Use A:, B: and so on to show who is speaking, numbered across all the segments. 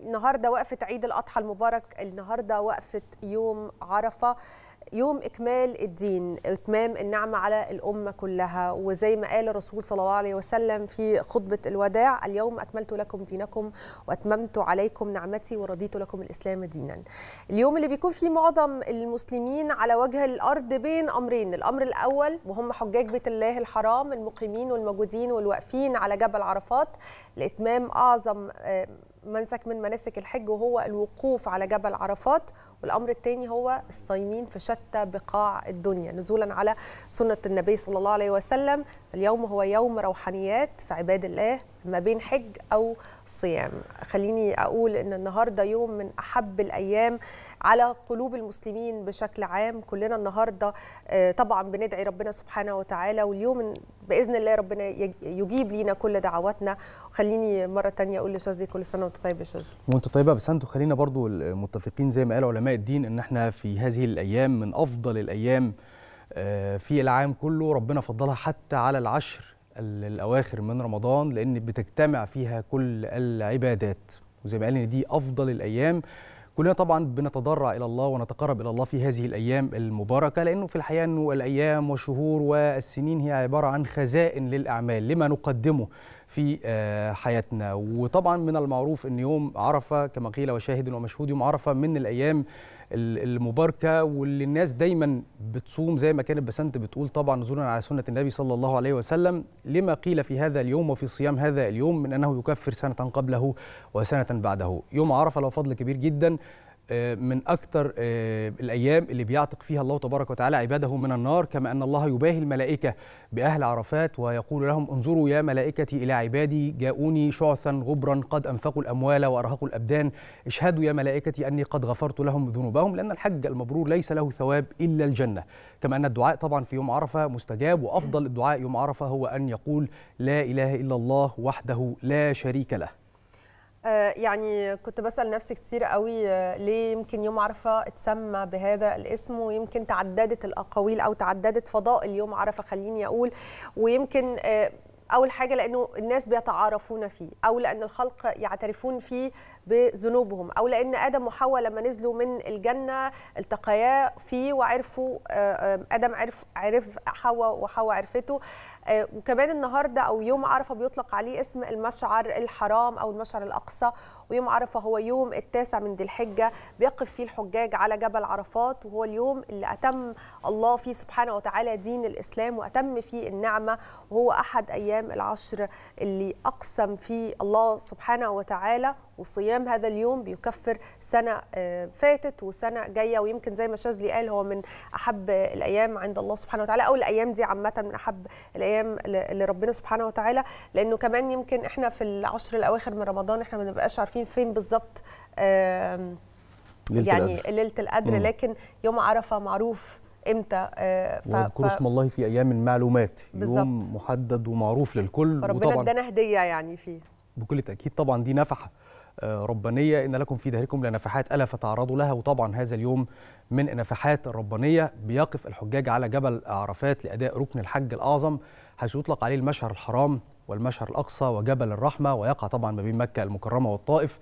A: النهارده وقفه عيد الاضحى المبارك النهارده وقفه يوم عرفه يوم اكمال الدين اتمام النعمه على الامه كلها وزي ما قال الرسول صلى الله عليه وسلم في خطبه الوداع اليوم اكملت لكم دينكم واتممت عليكم نعمتي ورضيت لكم الاسلام دينا اليوم اللي بيكون فيه معظم المسلمين على وجه الارض بين امرين الامر الاول وهم حجاج بيت الله الحرام المقيمين والموجودين والواقفين على جبل عرفات لاتمام اعظم آه، منسك من مناسك الحج وهو الوقوف على جبل عرفات والأمر الثاني هو الصايمين في شتى بقاع الدنيا نزولا على سنة النبي صلى الله عليه وسلم اليوم هو يوم روحانيات في عباد الله ما بين حج أو صيام خليني أقول أن النهاردة يوم من أحب الأيام على قلوب المسلمين بشكل عام كلنا النهاردة آه، طبعا بندعي ربنا سبحانه وتعالى واليوم بإذن الله ربنا يجيب لينا كل دعواتنا خليني مرة تانية أقول لشاذلي كل سنة وأنت طيب يا شاذلي
B: وأنت طيبة بس أنتوا خلينا برضو متفقين زي ما قال علماء الدين أن احنا في هذه الأيام من أفضل الأيام آه، في العام كله ربنا فضلها حتى على العشر الاواخر من رمضان لان بتجتمع فيها كل العبادات وزي ما قال ان دي افضل الايام كلنا طبعا بنتضرع الى الله ونتقرب الى الله في هذه الايام المباركه لانه في الحقيقه انه الايام والشهور والسنين هي عباره عن خزائن للاعمال لما نقدمه في آه، حياتنا وطبعا من المعروف ان يوم عرفه كما قيل وشاهد ومشهود يوم عرفه من الايام المباركه واللي الناس دايما بتصوم زي ما كانت بسنت بتقول طبعا نزولا على سنه النبي صلى الله عليه وسلم لما قيل في هذا اليوم وفي صيام هذا اليوم من انه يكفر سنه قبله وسنه بعده يوم عرفه له فضل كبير جدا آه، من أكثر آه، الأيام اللي بيعتق فيها الله تبارك وتعالى عباده من النار كما أن الله يباهي الملائكة بأهل عرفات ويقول لهم انظروا يا ملائكتي إلى عبادي جاءوني شعثا غبرا قد أنفقوا الأموال وأرهقوا الأبدان اشهدوا يا ملائكتي أني قد غفرت لهم ذنوبهم لأن الحج المبرور ليس له ثواب إلا الجنة كما أن الدعاء طبعا في يوم عرفة مستجاب وأفضل الدعاء يوم عرفة هو أن يقول لا إله إلا الله وحده لا شريك له
A: آه، يعني كنت بسال نفسي كتير قوي آه، ليه يمكن يوم عرفه اتسمى بهذا الاسم ويمكن تعددت الاقاويل او تعددت فضائل يوم عرفه خليني اقول ويمكن آه، اول حاجه لانه الناس بيتعارفون فيه او لان الخلق يعترفون فيه بذنوبهم او لان ادم وحواء لما نزلوا من الجنه التقيا فيه وعرفوا ادم عرف عرف حواء وحواء عرفته آه، وكمان النهارده او يوم عرفه بيطلق عليه اسم المشعر الحرام او المشعر الاقصى ويوم عرفه هو يوم التاسع من ذي الحجه بيقف فيه الحجاج على جبل عرفات وهو اليوم اللي اتم الله فيه سبحانه وتعالى دين الاسلام واتم فيه النعمه وهو احد ايام العشر اللي اقسم فيه الله سبحانه وتعالى وصيام هذا اليوم بيكفر سنه آه، فاتت وسنه جايه ويمكن زي ما شاذلي قال هو من احب الايام عند الله سبحانه وتعالى او الايام دي عامه من احب الايام لربنا سبحانه وتعالى لانه كمان يمكن احنا في العشر الاواخر من رمضان احنا ما بنبقاش عارفين فين بالظبط يعني ليله القدر لكن يوم عرفه معروف امتى آه ف... واذكروا اسم الله
B: في ايام المعلومات بالزبط. يوم محدد ومعروف للكل ربنا ادانا
A: هديه يعني فيه
B: بكل تاكيد طبعا دي نفحه آه، ربانية إن لكم في دهركم لنفحات ألا فتعرضوا لها وطبعا هذا اليوم من نفحات الربانية بيقف الحجاج على جبل عرفات لأداء ركن الحج الأعظم حيث يطلق عليه المشهر الحرام والمشهر الأقصى وجبل الرحمة ويقع طبعا ما بين مكة المكرمة والطائف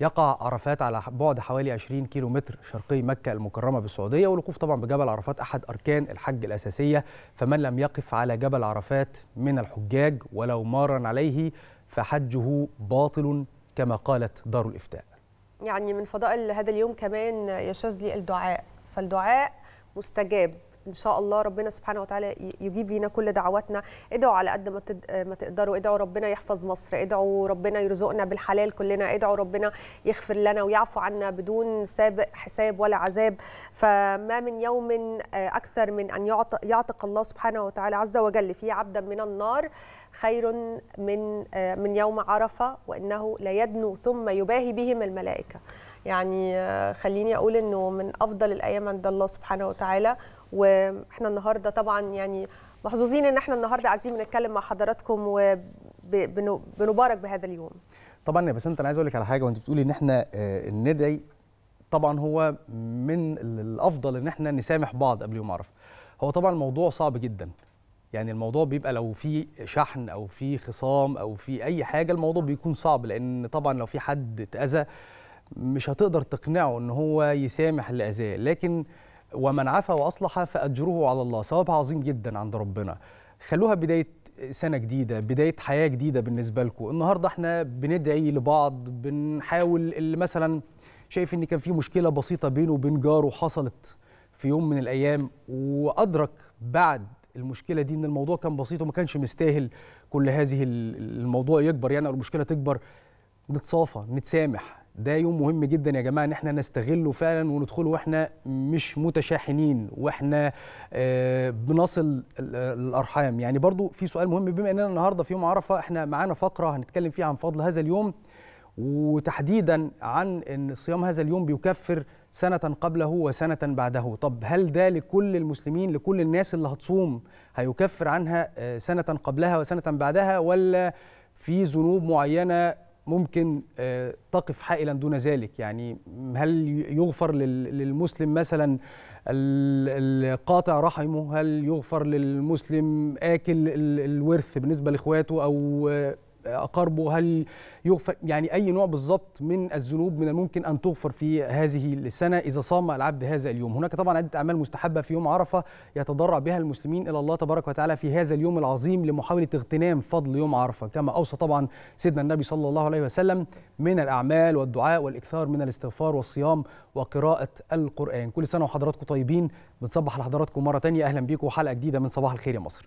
B: يقع عرفات على بعد حوالي 20 كيلو متر شرقي مكة المكرمة بالسعودية والوقوف طبعا بجبل عرفات أحد أركان الحج الأساسية فمن لم يقف على جبل عرفات من الحجاج ولو مارا عليه فحجه باطل كما قالت دار الإفتاء
A: يعني من فضائل هذا اليوم كمان يشاز لي الدعاء فالدعاء مستجاب ان شاء الله ربنا سبحانه وتعالى يجيب لينا كل دعواتنا ادعوا على قد ما ما تقدروا ادعوا ربنا يحفظ مصر ادعوا ربنا يرزقنا بالحلال كلنا ادعوا ربنا يغفر لنا ويعفو عنا بدون سابق حساب ولا عذاب فما من يوم آه، اكثر من ان يعتق الله سبحانه وتعالى عز وجل فيه عبدا من النار خير من آه، من يوم عرفه وانه ليدنو ثم يباهي بهم الملائكه يعني آه، خليني اقول انه من افضل الايام عند الله سبحانه وتعالى واحنا النهارده طبعا يعني محظوظين ان احنا النهارده قاعدين بنتكلم مع حضراتكم وبنبارك بهذا اليوم
B: طبعا يا بسنت انا عايز اقول لك على حاجه وانت بتقولي ان احنا آه، ندعي طبعا هو من الافضل ان احنا نسامح بعض قبل يوم عرفه هو طبعا الموضوع صعب جدا يعني الموضوع بيبقى لو في شحن او في خصام او في اي حاجه الموضوع بيكون صعب لان طبعا لو في حد اتاذى مش هتقدر تقنعه ان هو يسامح اللي اذاه لكن ومن عفا واصلح فاجره على الله ثواب عظيم جدا عند ربنا خلوها بدايه سنه جديده بدايه حياه جديده بالنسبه لكم النهارده احنا بندعي لبعض بنحاول اللي مثلا شايف ان كان في مشكله بسيطه بينه وبين جاره حصلت في يوم من الايام وادرك بعد المشكله دي ان الموضوع كان بسيط وما كانش مستاهل كل هذه الموضوع يكبر يعني او المشكله تكبر نتصافى نتسامح ده يوم مهم جدا يا جماعه ان احنا نستغله فعلا وندخله واحنا مش متشاحنين واحنا آه، بنصل آه، الارحام يعني برضو في سؤال مهم بما اننا النهارده في يوم عرفه احنا معانا فقره هنتكلم فيها عن فضل هذا اليوم وتحديدا عن ان صيام هذا اليوم بيكفر سنة قبله وسنة بعده طب هل ده لكل المسلمين لكل الناس اللي هتصوم هيكفر عنها آه، سنة قبلها وسنة بعدها ولا في ذنوب معينة ممكن آه، تقف حائلا دون ذلك يعني هل يغفر للمسلم مثلا القاطع رحمه هل يغفر للمسلم آكل الورث بالنسبة لإخواته أو آه، أقاربه هل يغفر يعني أي نوع بالظبط من الذنوب من الممكن أن تغفر في هذه السنة إذا صام العبد هذا اليوم هناك طبعا عدة أعمال مستحبة في يوم عرفة يتضرع بها المسلمين إلى الله تبارك وتعالى في هذا اليوم العظيم لمحاولة اغتنام فضل يوم عرفة كما أوصى طبعا سيدنا النبي صلى الله عليه وسلم من الأعمال والدعاء والإكثار من الاستغفار والصيام وقراءة القرآن كل سنة وحضراتكم طيبين بنصبح لحضراتكم مرة تانية أهلا بكم وحلقة جديدة من صباح الخير يا مصر